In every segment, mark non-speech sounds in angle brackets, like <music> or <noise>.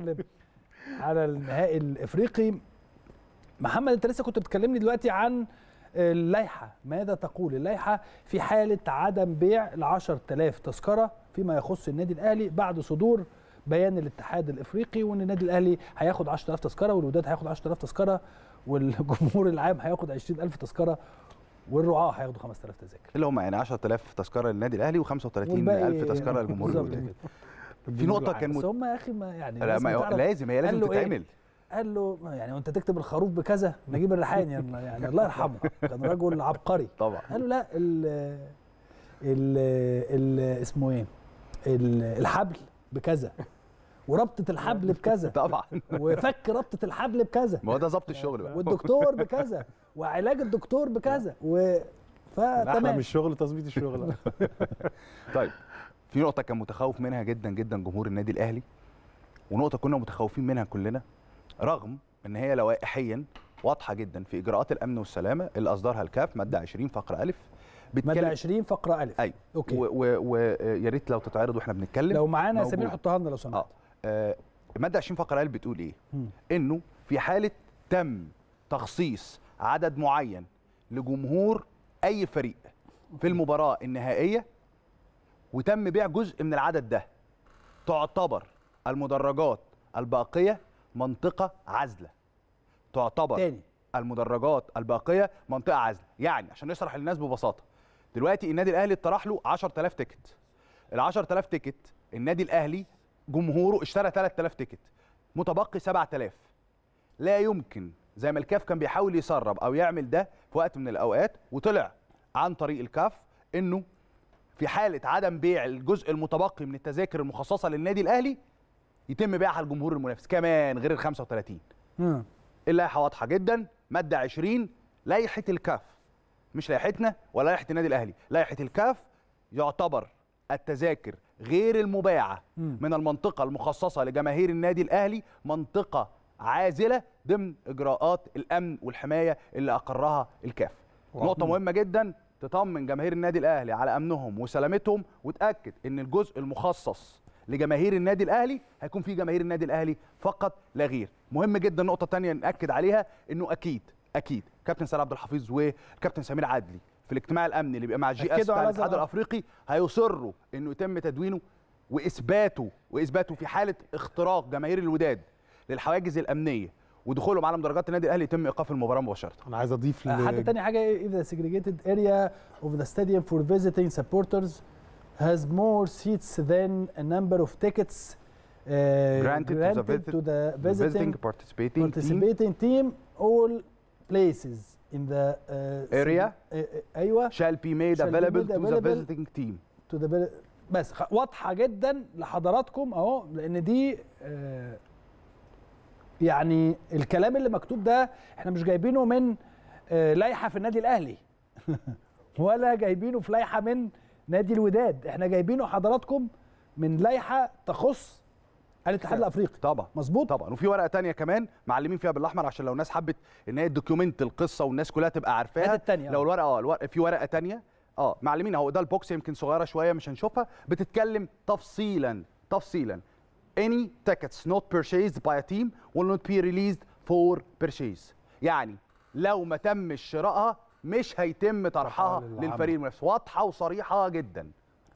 بنتكلم على النهائي الافريقي محمد انت لسه كنت بتكلمني دلوقتي عن اللائحه ماذا تقول اللائحه في حاله عدم بيع ال 10000 تذكره فيما يخص النادي الاهلي بعد صدور بيان الاتحاد الافريقي وان النادي الاهلي هياخد 10000 تذكره والوداد هياخد 10000 تذكره والجمهور العام هياخد 20000 تذكره والرعاه هياخدوا 5000 تذاكر اللي هم يعني 10000 تذكره للنادي الاهلي و35000 تذكره للجمهور الوداد في نقطه كان بس هم يا اخي ما يعني لا ما لازم هي لازم إيه؟ تتعمل قال له يعني وانت تكتب الخروف بكذا نجيب الريحاني يعني, يعني الله يرحمه كان رجل عبقري طبعا قال له لا ال ال اسمه ايه الحبل بكذا وربطه الحبل بكذا طبعا وفك ربطه الحبل بكذا ما هو ده ظبط الشغل بقى والدكتور بكذا وعلاج الدكتور بكذا و فتمام احلى مش الشغل تظبيط الشغل طيب في نقطه كان متخوف منها جدا جدا جمهور النادي الاهلي ونقطه كنا متخوفين منها كلنا رغم ان هي لوائحيا واضحه جدا في اجراءات الامن والسلامه اللي اصدرها الكاف ماده 20 فقره الف بتكلم ماده 20 فقره الف ايوه اوكي ويا ريت لو تتعرض واحنا بنتكلم لو معانا سمير حطها لنا لو سمحت آه. آه ماده 20 فقره الف بتقول ايه؟ م. انه في حاله تم تخصيص عدد معين لجمهور اي فريق في المباراه النهائيه وتم بيع جزء من العدد ده تعتبر المدرجات الباقيه منطقه عزله تعتبر تاني. المدرجات الباقيه منطقه عزله يعني عشان نشرح للناس ببساطه دلوقتي النادي الاهلي اطرح له 10000 تيكت ال 10000 تيكت النادي الاهلي جمهوره اشترى 3000 تيكت متبقي 7000 لا يمكن زي ما الكاف كان بيحاول يسرب او يعمل ده في وقت من الاوقات وطلع عن طريق الكاف انه في حاله عدم بيع الجزء المتبقي من التذاكر المخصصه للنادي الاهلي يتم بيعها لجمهور المنافس كمان غير ال 35 امم اللائحه واضحه جدا ماده 20 لائحه الكاف مش لائحتنا ولا لائحه النادي الاهلي لائحه الكاف يعتبر التذاكر غير المباعه من المنطقه المخصصه لجماهير النادي الاهلي منطقه عازله ضمن اجراءات الامن والحمايه اللي اقرها الكاف نقطه مهمه جدا تطمن جماهير النادي الاهلي على امنهم وسلامتهم وتاكد ان الجزء المخصص لجماهير النادي الاهلي هيكون فيه جماهير النادي الاهلي فقط لا غير مهم جدا نقطه ثانيه ناكد عليها انه اكيد اكيد كابتن سيد عبد الحفيظ والكابتن سمير عدلي في الاجتماع الامني اللي بيبقى مع جي اس الاتحاد الافريقي هيصروا انه يتم تدوينه واثباته واثباته في حاله اختراق جماهير الوداد للحواجز الامنيه ودخولهم على درجات النادي الاهلي يتم ايقاف المباراه مباشره. انا عايز اضيف آه، ل... حاجه ثانيه حاجه ايه اذا سيجريجيتد اريا اوف ذا ستاديوم فور فيزيتنج سبورترز هاز مور سيتس ذان نمبر اوف تيكتس granted to the visiting, participating, team. all places in the uh, area uh, shall be made available, to, the visiting team to the بس واضحه جدا لحضراتكم اهو لان دي آه، يعني الكلام اللي مكتوب ده احنا مش جايبينه من آه، لائحه في النادي الاهلي <laughs> ولا جايبينه في لائحه من نادي الوداد احنا جايبينه حضراتكم من لائحه تخص الاتحاد الافريقي طبعا مظبوط طبعا وفي ورقه تانية كمان معلمين فيها بالاحمر عشان لو الناس حبت ان هي الدوكيومنت القصه والناس كلها تبقى عارفاها التانية لو الورقه اه الورقة في ورقه تانية اه معلمين اهو ده البوكس يمكن صغيره شويه مش هنشوفها بتتكلم تفصيلا تفصيلا any tickets not purchased by a team will not be released for purchase يعني لو ما تمش شرائها مش هيتم طرحها للفريق المنافس واضحه وصريحه جدا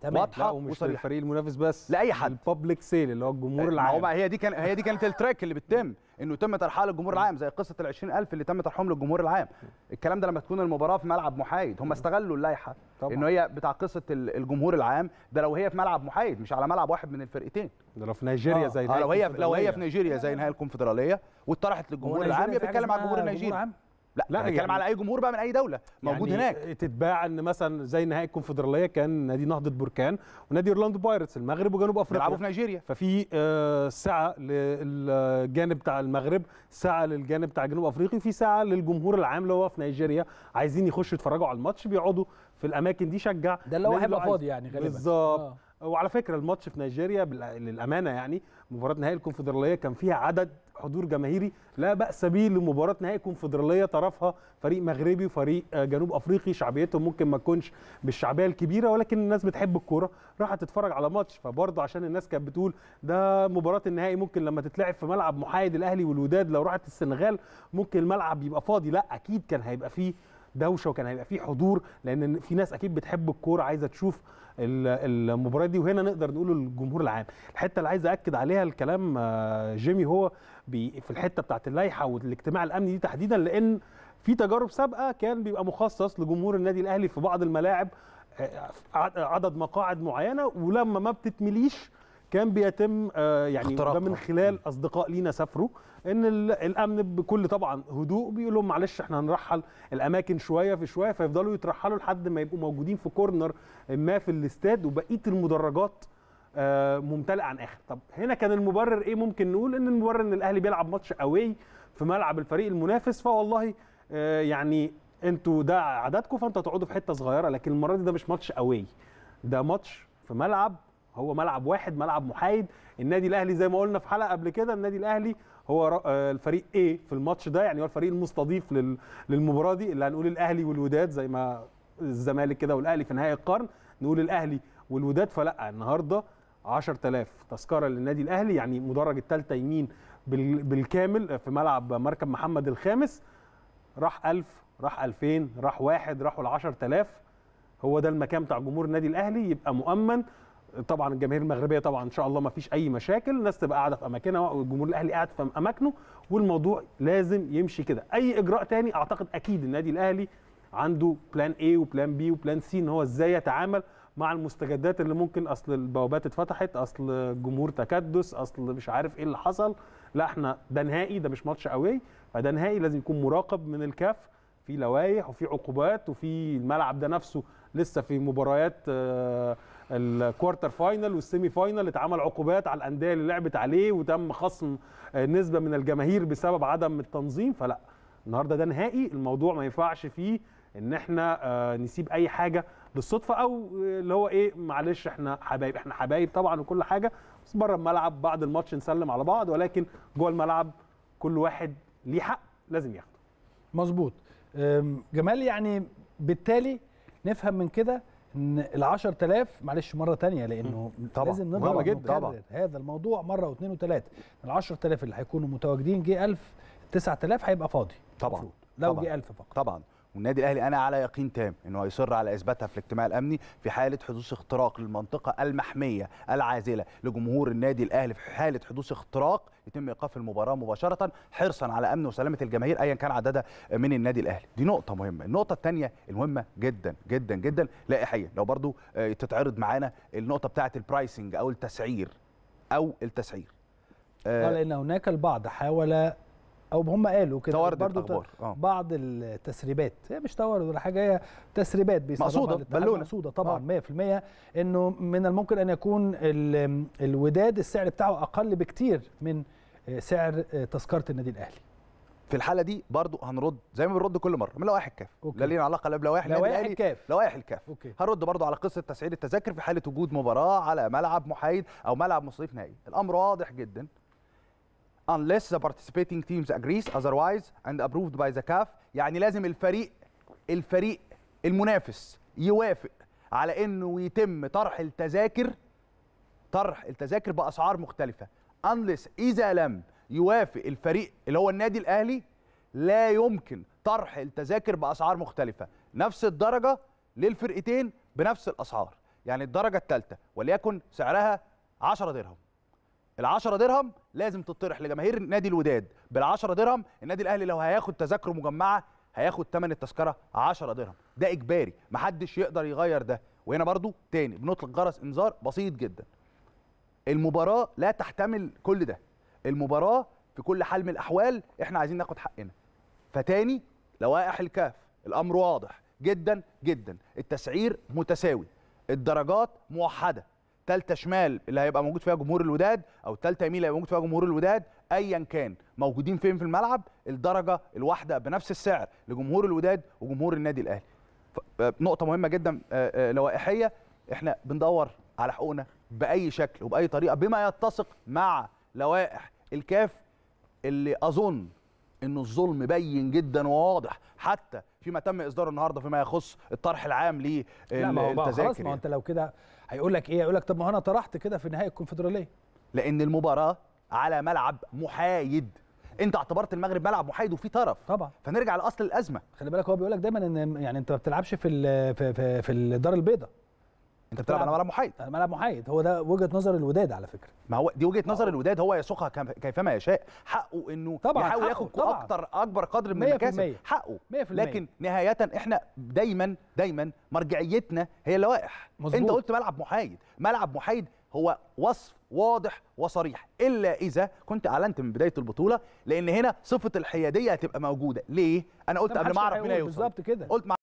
تمام واضحه ومش للفريق المنافس بس لاي حد الببليك سيل اللي هو الجمهور العام ما هو هي دي كان هي دي كانت التراك اللي بتتم انه تم ترحال للجمهور العام زي قصه ال 20000 اللي تم ترحيلهم للجمهور العام الكلام ده لما تكون المباراه في ملعب محايد هم استغلوا اللائحه ان هي بتاع قصه الجمهور العام ده لو هي في ملعب محايد مش على ملعب واحد من الفرقتين ده لو في نيجيريا آه. زي آه لو هي لو هي في نيجيريا زي نهائي الكونفدراليه واتطرحت للجمهور العام بيتكلم على الجمهور النيجيري لا لا بتكلم يعني على اي جمهور بقى من اي دوله موجود يعني هناك تتباع ان مثلا زي نهائي الكونفدراليه كان نادي نهضه بركان ونادي اورلاندو بايرتس المغرب وجنوب افريقيا بيلعبوا في نيجيريا ففي آه، ساعه للجانب بتاع المغرب ساعه للجانب بتاع جنوب افريقيا وفي ساعه للجمهور العام اللي هو في نيجيريا عايزين يخشوا يتفرجوا على الماتش بيقعدوا في الاماكن دي شجع ده اللي هو هيبقى فاضي يعني غالبا بالظبط آه. وعلى فكره الماتش في نيجيريا للامانه يعني مباراه نهائي الكونفدراليه كان فيها عدد حضور جماهيري لا باس به لمباراه نهائي كونفدراليه طرفها فريق مغربي وفريق آه، جنوب افريقي شعبيتهم ممكن ما تكونش بالشعبيه الكبيره ولكن الناس بتحب الكوره راحت تتفرج على ماتش فبرضه عشان الناس كانت بتقول ده مباراه النهائي ممكن لما تتلعب في ملعب محايد الاهلي والوداد لو راحت السنغال ممكن الملعب يبقى فاضي لا اكيد كان هيبقى فيه دوشه وكان هيبقى في حضور لان في ناس اكيد بتحب الكوره عايزه تشوف المباراه دي وهنا نقدر نقول للجمهور العام الحته اللي عايز اكد عليها الكلام آه، جيمي هو في الحته بتاعت اللائحه والاجتماع الامني دي تحديدا لان في تجارب سابقه كان بيبقى مخصص لجمهور النادي الاهلي في بعض الملاعب آه، عدد مقاعد معينه ولما ما بتتمليش كان بيتم آه، يعني ده من خلال اصدقاء لينا سافروا ان الامن بكل طبعا هدوء بيقول لهم معلش احنا هنرحل الاماكن شويه في شويه فيفضلوا يترحلوا لحد ما يبقوا موجودين في كورنر ما في الاستاد وبقيه المدرجات آه، ممتلئه عن اخر طب هنا كان المبرر ايه ممكن نقول ان المبرر ان الاهلي بيلعب ماتش اوي في ملعب الفريق المنافس فوالله آه، يعني انتوا ده عددكم فانتوا هتقعدوا في حته صغيره لكن المره دي ده مش ماتش اوي ده ماتش في ملعب هو ملعب واحد ملعب محايد النادي الاهلي زي ما قلنا في حلقه قبل كده النادي الاهلي هو آه، الفريق ايه في الماتش ده يعني هو الفريق المستضيف للمباراه دي اللي هنقول الاهلي والوداد زي ما الزمالك كده والاهلي في نهائي القرن نقول الاهلي والوداد فلا النهارده 10000 تذكره للنادي الاهلي يعني مدرج الثالثه يمين بالكامل في ملعب مركب محمد الخامس راح 1000 راح 2000 راح واحد راحوا ال 10000 هو ده المكان بتاع جمهور النادي الاهلي يبقى مؤمن طبعا الجماهير المغربيه طبعا ان شاء الله ما فيش اي مشاكل الناس تبقى قاعده في اماكنها والجمهور الاهلي قاعد في اماكنه والموضوع لازم يمشي كده اي اجراء تاني اعتقد اكيد النادي الاهلي عنده بلان اي وبلان بي وبلان سي ان هو ازاي يتعامل مع المستجدات اللي ممكن اصل البوابات اتفتحت اصل الجمهور تكدس اصل مش عارف ايه اللي حصل لا احنا ده نهائي ده مش ماتش قوي فده نهائي لازم يكون مراقب من الكاف في لوائح وفي عقوبات وفي الملعب ده نفسه لسه في مباريات آه الكوارتر فاينل والسيمي فاينل اتعمل عقوبات على الانديه اللي لعبت عليه وتم خصم نسبه من الجماهير بسبب عدم التنظيم فلا النهارده ده نهائي الموضوع ما ينفعش فيه ان احنا آه، نسيب اي حاجه بالصدفه او آه، اللي هو ايه معلش احنا حبايب احنا حبايب طبعا وكل حاجه بس بره الملعب بعد الماتش نسلم على بعض ولكن جوه الملعب كل واحد ليه حق لازم ياخده مظبوط جمال يعني بالتالي نفهم من كده ال 10000 معلش مره ثانيه لانه طبعا لازم نضرب طبعا هذا الموضوع مره واثنين وثلاثه ال 10000 اللي هيكونوا متواجدين جه 1000 9000 هيبقى فاضي طبعا لو جه 1000 فقط طبعا والنادي الاهلي انا على يقين تام انه هيصر على اثباتها في الاجتماع الامني في حاله حدوث اختراق للمنطقه المحميه العازله لجمهور النادي الاهلي في حاله حدوث اختراق يتم ايقاف المباراه مباشره حرصا على امن وسلامه الجماهير ايا كان عددها من النادي الاهلي دي نقطه مهمه النقطه الثانيه المهمه جدا جدا جدا لائحيا لو برضو آه، تتعرض معانا النقطه بتاعه البرايسنج او التسعير او التسعير آه، قال ان هناك البعض حاول او هم قالوا كده برضه آه. بعض التسريبات هي مش تورد ولا حاجه هي تسريبات مقصوده بالونه مقصوده طبعا آه. 100% انه من الممكن ان يكون الوداد السعر بتاعه اقل بكتير من آه، سعر آه، تذكره النادي الاهلي في الحاله دي برضو هنرد زي ما بنرد كل مره من لوائح الكاف لا لينا علاقه لا بلوائح لوائح الكاف لوائح الكاف أوكي. هنرد برضو على قصه تسعير التذاكر في حاله وجود مباراه على ملعب محايد او ملعب مصيف نهائي الامر واضح جدا unless the participating teams agrees otherwise and approved by the CAF يعني لازم الفريق الفريق المنافس يوافق على انه يتم طرح التذاكر طرح التذاكر باسعار مختلفه unless اذا لم يوافق الفريق اللي هو النادي الاهلي لا يمكن طرح التذاكر باسعار مختلفه نفس الدرجه للفرقتين بنفس الاسعار يعني الدرجه الثالثه وليكن سعرها 10 درهم ال10 درهم لازم تطرح لجماهير نادي الوداد بال10 درهم النادي الاهلي لو هياخد تذاكره مجمعه هياخد ثمن التذكره 10 درهم ده اجباري محدش يقدر يغير ده وهنا برضو تاني بنطلق جرس انذار بسيط جدا المباراه لا تحتمل كل ده المباراه في كل حال من الاحوال احنا عايزين ناخد حقنا فتاني لوائح الكاف الامر واضح جدا جدا التسعير متساوي الدرجات موحده تالتة شمال اللي هيبقى موجود فيها جمهور الوداد او تالتة يمين اللي هيبقى موجود فيها جمهور الوداد ايا كان موجودين فين في الملعب الدرجه الواحده بنفس السعر لجمهور الوداد وجمهور النادي الاهلي آه، نقطه مهمه جدا آه، آه، لوائحيه احنا بندور على حقوقنا باي شكل وباي طريقه بما يتسق مع لوائح الكاف اللي اظن انه الظلم بين جدا وواضح حتى فيما تم اصداره النهارده فيما يخص الطرح العام للتذاكر خلاص ما انت لو كده هيقول لك ايه هيقول لك طب ما انا طرحت كده في نهائي الكونفدراليه لان المباراه على ملعب محايد انت اعتبرت المغرب ملعب محايد وفي طرف طبعا فنرجع لاصل الازمه خلي بالك هو بيقول لك دايما ان يعني انت ما بتلعبش في في, في الدار البيضاء انت بتلعب على ملعب محايد على ملعب محايد هو ده وجهه نظر الوداد على فكره ما هو دي وجهه نظر آه. الوداد هو يسوقها كيفما يشاء حقه انه طبعا يحاول حقه ياخد طبعا اكتر اكبر قدر من المكاسب حقه 100% لكن نهايه احنا دايما دايما مرجعيتنا هي اللوائح مزبوط. انت قلت ملعب محايد ملعب محايد هو وصف واضح وصريح الا اذا كنت اعلنت من بدايه البطوله لان هنا صفه الحياديه هتبقى موجوده ليه انا قلت قبل ما اعرف مين هيوصل بالظبط كده قلت